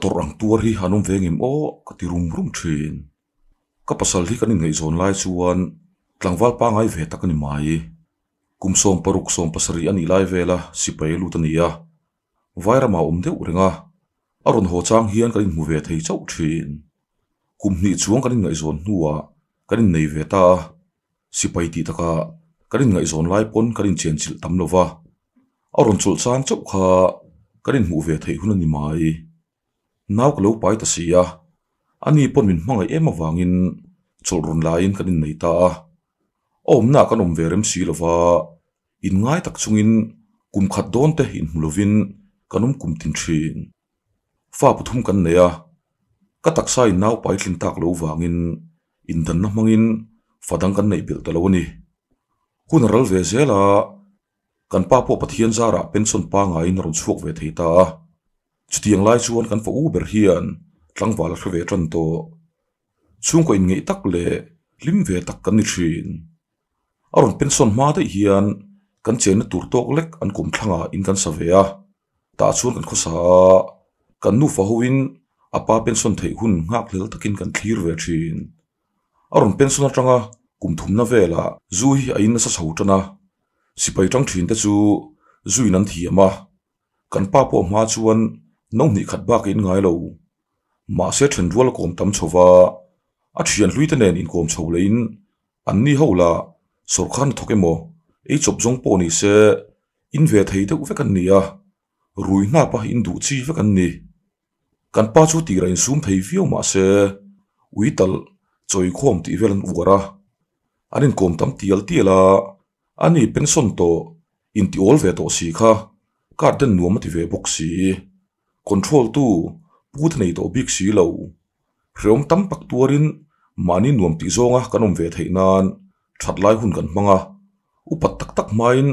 torang tua hi hanum vengim o ka ti rum rum thin ka pasal hi kan ngei zon lai chuan tlangwal pa ngai ve takani mai kum som paruk som pasari ani lai vela sipai lutania vairama um deuh renga aron ho chang hian kan mu ve thei chau thin kum ni chuang kan ngai zon nuwa kan nei ve ta sipai ti taka kan ngai zon lai pon kan chen chil tam lova aron chul chang chau kha kan mu ve thei hunani mai nau ka lo pai ta anh ấy ani pon min hmangai em in chồn lain kan in nei ta a om na kan om verem si lova in ngai tak in kum khát don thế, in hmulovin kanum kum tin thin fa puthum kan nei a cái tắc sai nau pai thlin tak lo wangin in in dan na mangin fadang kan nei bil ta lo ni hun ral ve zela kan pa po pathian zara pension pa nga in ron chuak về thei ta a chuting lai chuan kan fa u ber hian tlangwal hrive tan to chung ko in ngei tak le lim ve tak kan ni thin aron pension ma căn hian kan chen tur tok lek an kum thlanga in kan savea ta chuan kan khosa kan nu fa huin apa pension thấy hun ngak lel takin kan thlir ve thin aron pension ai kum thumna vela zui ain sa sautana sipai tang thin te chu năn nan thiama căn pa po ma chuan น้องหนีขัดบ้ากินไงเราหมาเสียฉันรัวละกรมตมชาวว่าอาชีพลุยตะแนนอินกรมชาวเลนอันนี้เขาละสุขันทุกิโมไอจบจงปนิเสอินเวทให้เด็กเวกันเนียรุยหน้าปะอินดูชีเวกันเนียกันป้าชูตีไรนซูมไทยฟิวมาเสวุยตลจอยข้อมตีเวลันอัวระอันนี้กรมตมตีลตีละอันนี้เป็นส่วนตัวอินทีโอลเวโตสีค่ะ การเดินหนุ่มาตีเวบุกสี control tu puthnei to big si lo hreom tam pak tuarin mani nuam ti zonga kanom ve theinan thatlai hun kan manga upat tak tak main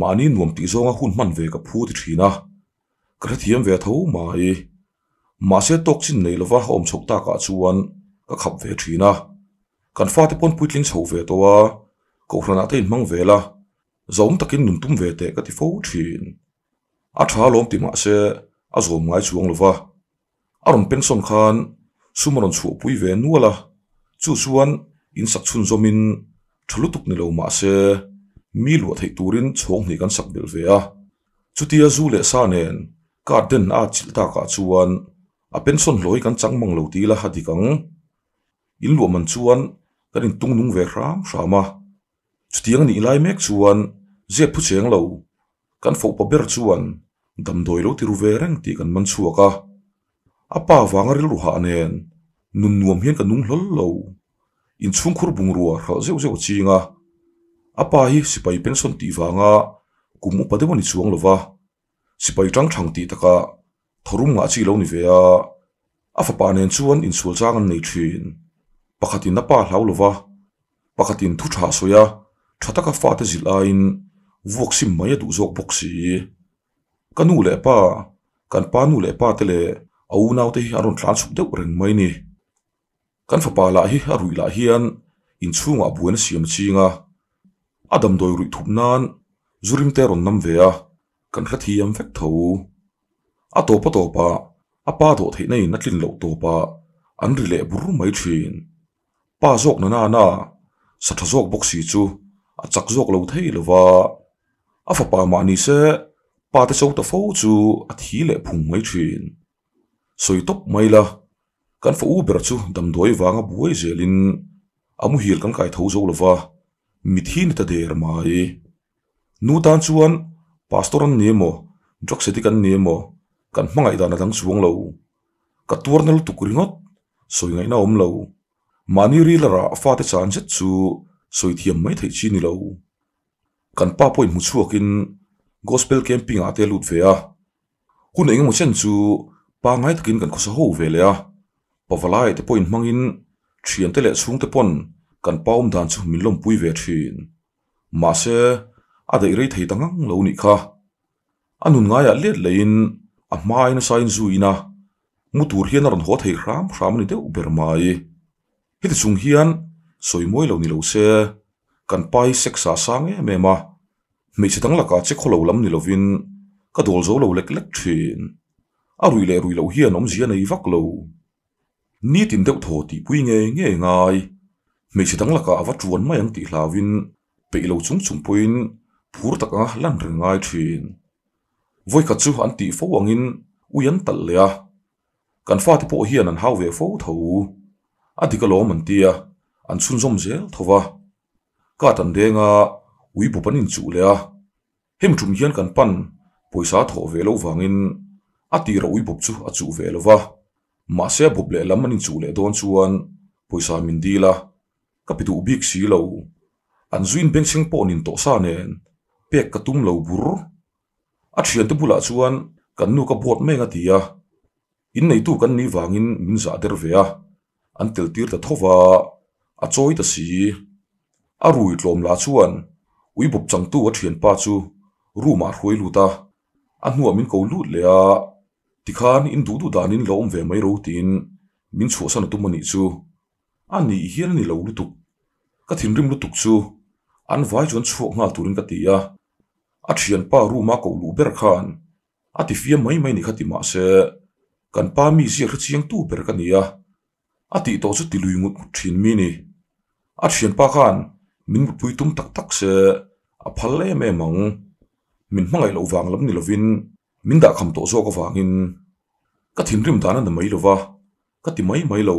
mani nuam ti zonga hun man ve ka phu ti thina krathiam ve tho mai e. ma se tok chin nei lova om chok ta ka chuan ka khap ve thina kan fa te pon puitling chho ve towa ko hrana te mang vela zom takin nun tum ve te ka ti fo thin a tha lom ti ma se a zawm ngai chuang lova a ron pension khan sumaron chu pui ve nuala chu chuan in sak chun zomin thulutuk ni lo ma se mi lu thei turin chhong ni kan sak bel ve Chu chutia zu le sa nen garden a chilta ka chuan a pension loi gan kan changmang lo ti la hadikang in lu man chuan kan in tung nung ve khram hrama chutiang ni lai mek chuan ze phu cheng lo kan fo pa ber chuan damdawi lo ti ru ve reng tih kan man chuaka a pa vanga ril ru ha nen nun nuam hian kan nung hlal lo in chung khur bung ruwa rha zeu zeu chinga apa hi sipai pension ti vanga kumu padewani chuang lova sipai tang thang ti taka thorum nga chi lo ni veya a fa pa nen chuan in sul chang an nei thin pakhatin na pa hlau lova pakhatin thu tha soya thataka fa te zil ain voksim mai du zok boksi ka nu le pa kan pa nu le pa te le au nau te hi a rawn tlan sup deuh reng mai ni kan fapa la hi a rui la hian inchhungah buan siam chinga a dam dawi ruih thup nan zurim te rawn nam ve a kan hla thi am vek tho a tawpa tawpa a pa dawh theih nei na tlin lo tawpa an ri le buru mai thin pa zawk na na na sa tha zawk bok si chu a chak zawk lo thei lova a fapa ma ni se bà ta sau ta phô chú, a à thí lệ phùng mấy chuyện soi tóc mây là căn phú bẹt chú đầm đuôi và ngã buổi dễ linh amu hiểu căn cải thấu dâu là va mít hin ta đề mai nu tan chuan pastor an nemo jok sedi kan nemo kan mangai dana dang suang lo ka tuar nal tukringot soi ngai na om lo mani rì la ra fa te chan chết chu soi thiam mấy thei chi ni lo kan pa poi mu chuakin gospel camping a te lut ve a hun eng mo chen chu pa ngai takin kan khosa ho ve le a pawalai te point mangin thiam te le chung te pon kan paum dan chu min lom pui ve thin ma se a dei rei thei tangang lo ni kha anun ngai a let lein a mai na sain zu ina mutur hian ron ho thei ram ram ni te uber mai hit chung hian soimoi lo ni lo se kan pai seksa sang em ema sẽ mei che tang laka che kholo lam ni lovin ka dol zo lo lek lek thin a rui le rui lo hian om zia nei vak lo ni tin nghe tho ti sẽ thắng là cả mei che tang laka awa là viên bị lâu hlawin pe lo chung tắc puin lăn taka lan rengai với voi ka chu an ti fo in uyan tal le a kan fa ti po hian an hau ve fo tho a ti ka lo man tia an chun zom zel thowa ka tan denga ui bo panin chu le a à? hem thum hian kan pan poisa tho ve lo wangin a ti ra ui chú chú về lâu bob chu a chu ve lo wa chú se bob le lam anin chu le don chuan poisa min dila kapitu big si lo an zuin beng sing po nin to sa nen pek ka tum lo bur a thian te bula chuan kan nu ka bot me nga à, in nei tu kan ni wangin min za der ve a an tel tir ta thowa a choi ta si a rui tlom la an ui bục chẳng tu ở thiền pa chu ru mà khuấy lu ta anh nuông mình cầu lút lẹ à thì khan in du du đàn in lâu về mấy râu tin mình chua san tu mani chu anh nhị hiền nhị lâu lu tục các thiên rim lu tục chu anh vay chuẩn chua ngà tu rin cái tia à thiền pa ru mà cầu lu ber khan à thì phía mấy mấy nị khát mà sẽ cần pa mi gì hết chiang tu ber cái nia à thì tổ chức thì lùi ngụt thiên mi nị à thiền pa khan min pui tum tak tak se a phal le me mang min mangai lo wang lam ni lovin min da kham to zo ko wangin ka thin rim dana na mai lova ka ti mai mai lo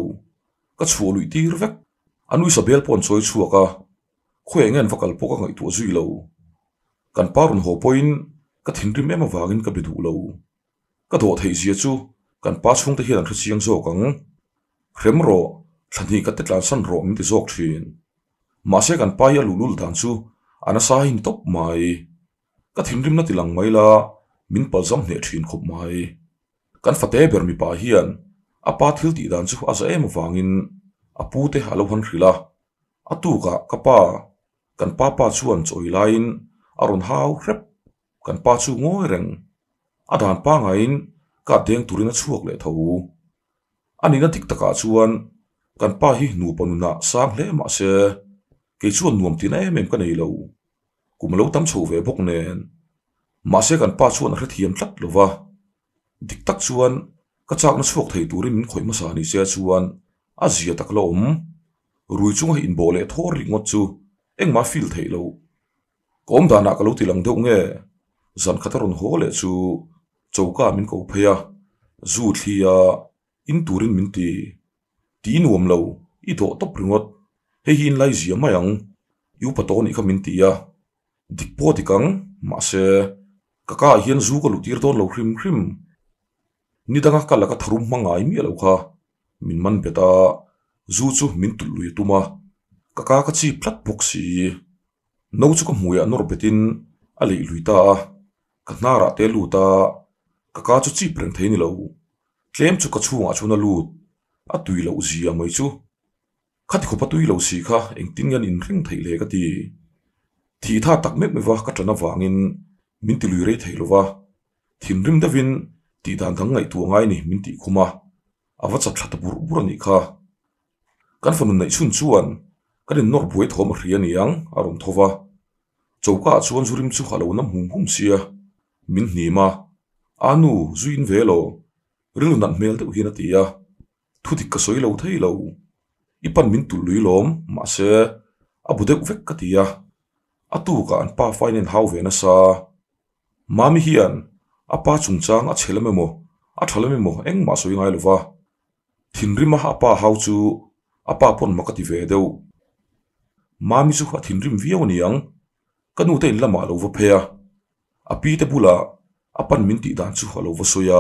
ka chu lui tir vek anui sa bel pon choi chu ka khuengen vakal poka ngai tu zui lo kan parun ho poin ka thin rim ema wangin ka bidu lo ka do thei zia chu kan pa chung te hian khrichiang zo kang khrem ro thani ka tetlan san ro mi ti zok thin mà sẽ mase kan paya lulul dan à, anh ana sahin top mai các ka thimrim na tilang mai mình min palzam hne thin khúc mai kan fate ber mi pa hian a pa thil ti dan chu aza em wangin apu te halo han rila atu ka kapa kan pa pa chuan choi lain aron hau rep kan pa chu ngoi reng adan pa ngain ka deng turina chuak le tho anina tik taka chuan kan pa hi nu panuna sang hle ma se cái chuan nuông thì em mình có này lâu cũng lâu tắm sổ về bốc nền mà sẽ gần ba chuan rất thiền thất rồi vợ thích tắc chuan các cháu nó suộc thầy tuổi mình khỏi mà sao này sẽ chuan à gì tắc lom rồi chúng hay in bộ lệ thô rỉ ngót chu anh mà feel thầy lâu có cóm đàn nạc lâu thì lặng đâu nghe dần khát rồn hố lệ chu châu ca mình cầu phê à dù thì à in tuổi mình thì tí nuông lâu ít độ tóc rỉ ngót hei hin lai ziam mai ang yu pato ni khamin ti a dikpo tikang ma se kaka hian zu ka lutir ton lo hrim hrim ni danga ka laka tharum mangai mi lo kha min man beta zu chu min tul lui tuma kaka ka chi plat box si no chu ka muya nor betin ali luita ka nara te luta kaka chu chi preng thein lo tlem chu ka chunga chu na lut a tui lo zia mai chu khát khu bắt lầu xì kha anh tin gan anh ring thầy lệ cái gì thì tha tắc mệt mệt vả cái chân vàng anh mình tự lười rây thầy lo vả thiên rim đã vin thì đàn thằng ngày tuổi ngay nè mình tự khuma à vắt sạch sạch bùn bùn này kha cái phần này xuân xuân cái nốt buổi thô mà riêng anh, à rồng thô vả châu cả xuân xuân xuân khá lâu năm hùng hùng xia à, mình nì mà anu duin velo rilun nat mel te thì tia à. thutik lâu thấy lâu ipan min tu lui lom ma se abudek vek katia atu ka an pa fine and how vena sa mami hian pa chung chang a chelame mo a thalame mo eng ma so ingai lova thinri ma apa how chu apa pon makati ve deu mami chu kha thinrim viau niang kanu te lama lova phea pi te bula pan min ti dan chu halo va soya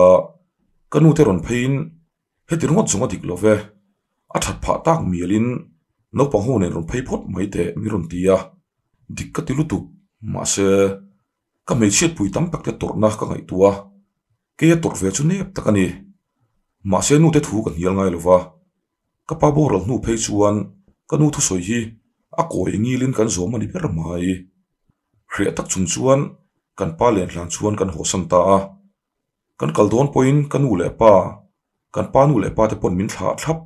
kanu te ron phein hetiringot chunga dik love a that pha tak mialin no pa ho ne ron phei phot mai te mi ron tia dikka ti lutu ma se ka me chet pui tam pak te torna ka ngai tua ke ya tor ve chu mà takani ma se nu te thu kan hial ngai các bà pa bo ro nu phei chuan ka nu thu soi hi a koi ngi lin kan zo mani per mai hre tak chung chuan kan pa len hlan chuan kan ho sam ta a kan kal don point kan u le pa kan pa nu le pa te pon min thla thlap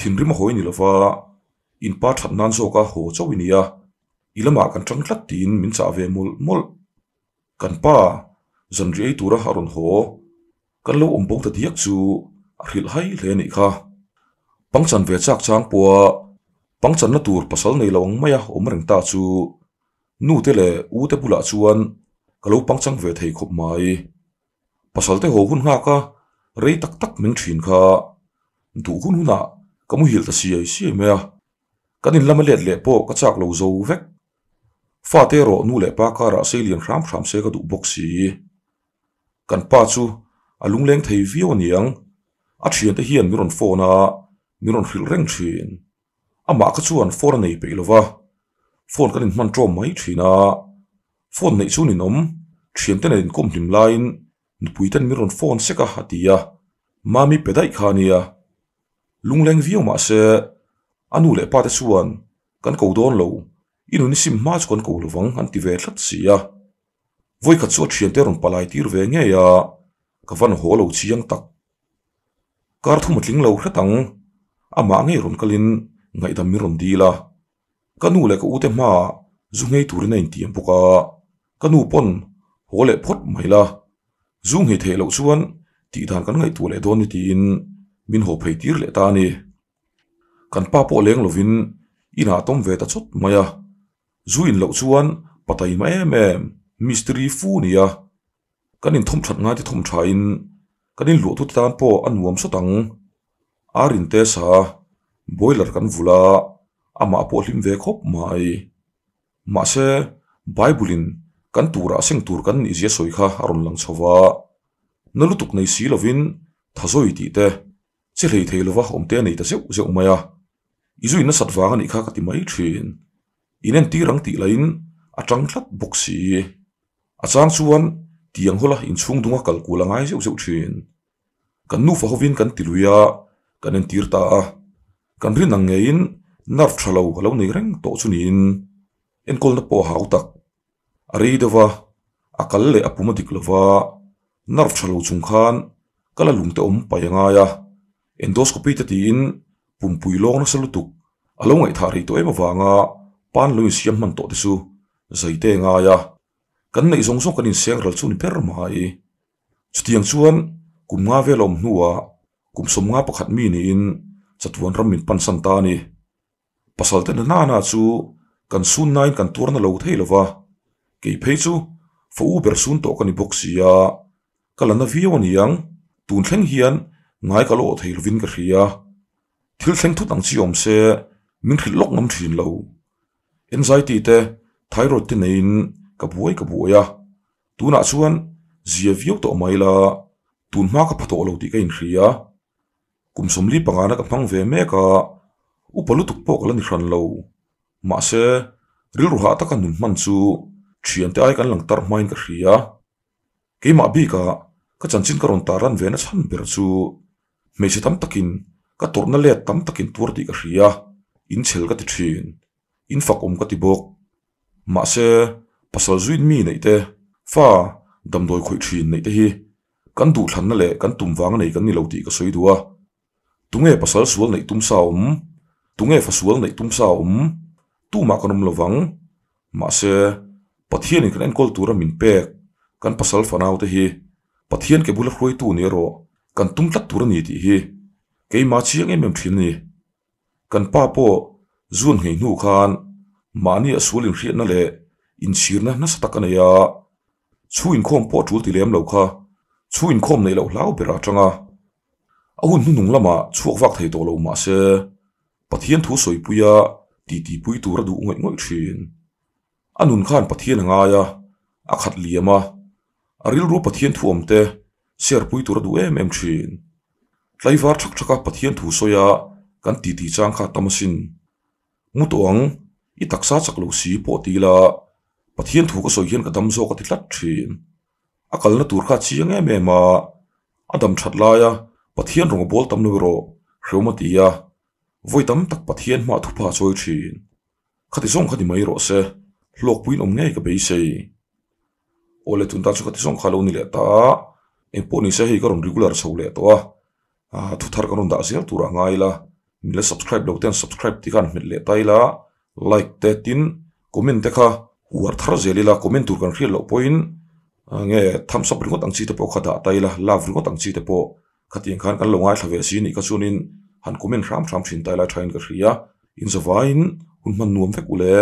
ทิ้งริมหัวนี่ล่ะว่าอินป้าทัดนั้นโซก้าหัวเจ้าวินิยาอีละมากันจังลัดตีนมินสาเวมุลมุลกันป้าจันรีไอตัวระหารนหัวกันเล่าอุ้มปงตะเดียกจูริลไฮเลนิค่ะปังจันเวจักจางปัวปังจันนัดตัวปัสสาในลาวังไม่ยาอมริงตาจูนู่เทเลอู่เทปุลาจวนกันเล่าปังจันเวไทยขบไม้ปัสสาวะหัวหุ่นห้าก้าเรย์ตักตักมินชินค่ะดูหุ่นหน้า ka mu hil ta si ai si me a kan in lama let le po ka chak lo zo vek fa te ro nu le pa ka ra se lian khram khram se ka du bok si kan pa chu a lung leng thei vi on yang a thian te hian mi ron phone a mi ron hil reng thin ama ka chuan for nei pe lova phone kan in man tro mai thina phone nei chu ni nom tên te nei kom hlim lain nupui ten mi ron phone se ka hatia mami pedai à lungleng viu ma se anu le pa te chuan kan ko don lo inun sim ma chu kan ko lovang an ti ve thlat sia voi khat chu thian te ron palai tir ve nge ya ka van ho lo chiang tak kar thu matling lo hretang ama nge ron kalin ngai dam mi ron di la kanu le có u te ma zu ngei tur na in tiam puka kanu pon ho lại phot mày là, zu ngei thể lo chuan ti dan kan ngày tu lại don thì tin min ho phei tir le ta ni kan pa po leng lovin ina tom ve ta chot maya zuin lo chuan patai ma em em mystery fu nia kan in thom that nga ti thom tha in kan in lu tu tan po anuam sotang arin te sa boiler kan vula ama po hlim ve khop mai ma se bible in kan tura seng tur kan ni je soi kha aron lang chowa nalutuk nei si lovin thazoi ti te chỉ lấy thấy lova hôm té này ta rượu rượu mày à izu nó sát vàng anh khác thì mấy chuyện inen ti răng lại lên a trăng lát bốc xì a à trang suan tiếng hola in sung dunga kal kula ngai rượu rượu chuyện kan nu fa hovin kan tiluya kan en tirta a kan rin ang ngayin narf chalo halaw ni reng to chunin en kol na po hau tak ari dawa akal le apumadik lawa narf chalo chung khan kala lungte om ngay ya à. endoscopy te tiin pumpui lawng na salutuk a lo thari to rei tawh em pan lo in siam hman tawh te chu zei kan nei zawng song kan in seng ral chuan ber mai chutiang chuan kum nga velom nuwa kum som nga pakhat mi niin chatuan ram in pan san ta ni pasal te na na chu kan sun nain kan tur na lo thei lova ke phei chu fo ber sun to kan i boxia kalana viawn yang tun thleng hian ngai ka lo thei lovin ka hria thil thleng thu tang chi om se min khil lok ngam thin lo anxiety te thyroid te nein ka buai ka buaya tuna chuan zia viu to mai la tun ma cái phato lo cùng ka in hria kum somli phong về mẹ cả, u ka upalu tuk pok lan hran lo lâu, mà ril ru ha ta ka nun man su, thian te ai kan lang tar main ka hria ke mà bi ka ka chanchin ka ron taran về nó chan ber su tắm in, các tam takin ka tắm let in takin đi cả ria, in a inchhel ka in, thin infak awm ka ti bawk mahse pasal zuin mi nei te fa đôi khoi thin nei te hi kan duh hlanna le kan tumwang nei kan ni lo sao um, soi dua tunge pasal sual nei sao um, tunge mà sual nei tumsa awm tuma kan awm lovang mahse pathianin kan en kol tura min pek kan pasal fanau te hi pathian ke bula hruai tu ni ro tung tum tlat tur ani tih cái má chiang em em thil ni kan ba pawh ruộng ngei hnu khan số a sualin hriatna lệ in sirna hna satak anaya chú in khawm pawh ṭul ti lem lâu kha chú in khawm nei lo hlau bera ṭanga a hun hnu nung lama chuak vak thei tawh lo ma se pathian thu soipuia ti ti bùi tur ra duh ngay ngay ṭhin a nun khan pathian angaya a khat liama a rilru pathian thu omte serpui tur du em em thin tlaivar thak thaka pathian thu soya kan ti ti chang kha tamasin mu tuang i taksa chaklo si po ti la pathian thu ka soi hian ka dam zo ka ti tlat thin akal na tur kha chiang em em ma adam that la ya pathian rong bol tam nu ro hreuma ti ya voi tam tak pathian ma thu pa choi thin khati zong khati mai ro se hlok puin om nge ka be sei ole tun ta chu khati zong khalo ni le ta เอ็ปนี่ใช่ก็รุ่นรีกูลาร์ชาวเลตัวอ่าทุกทาร์ก็รุ่นด่าเสียตัวร่างไงล่ะมิเลสับสคริปต์ดูเต็นสับสคริปต์ที่กันมิเลตไยล่ะไลค์เตะตินคอมเมนต์เด็กค่ะหัวทาร์เจลีล่ะคอมเมนต์ตัวกันเรียลล็อกพอยน์เงี้ยทำสับริงก็ตั้งชีเตปโอขัดไยล่ะลาฟริงก็ตั้งชีเตปโอขัดยังขันกันลงไงสวีสินีก็ชวนินหันคอมเมนต์รามรามสินไยล่ะชรายนก็เรียอินสวายน์หุ่นมันนุ่มเฟกุเล่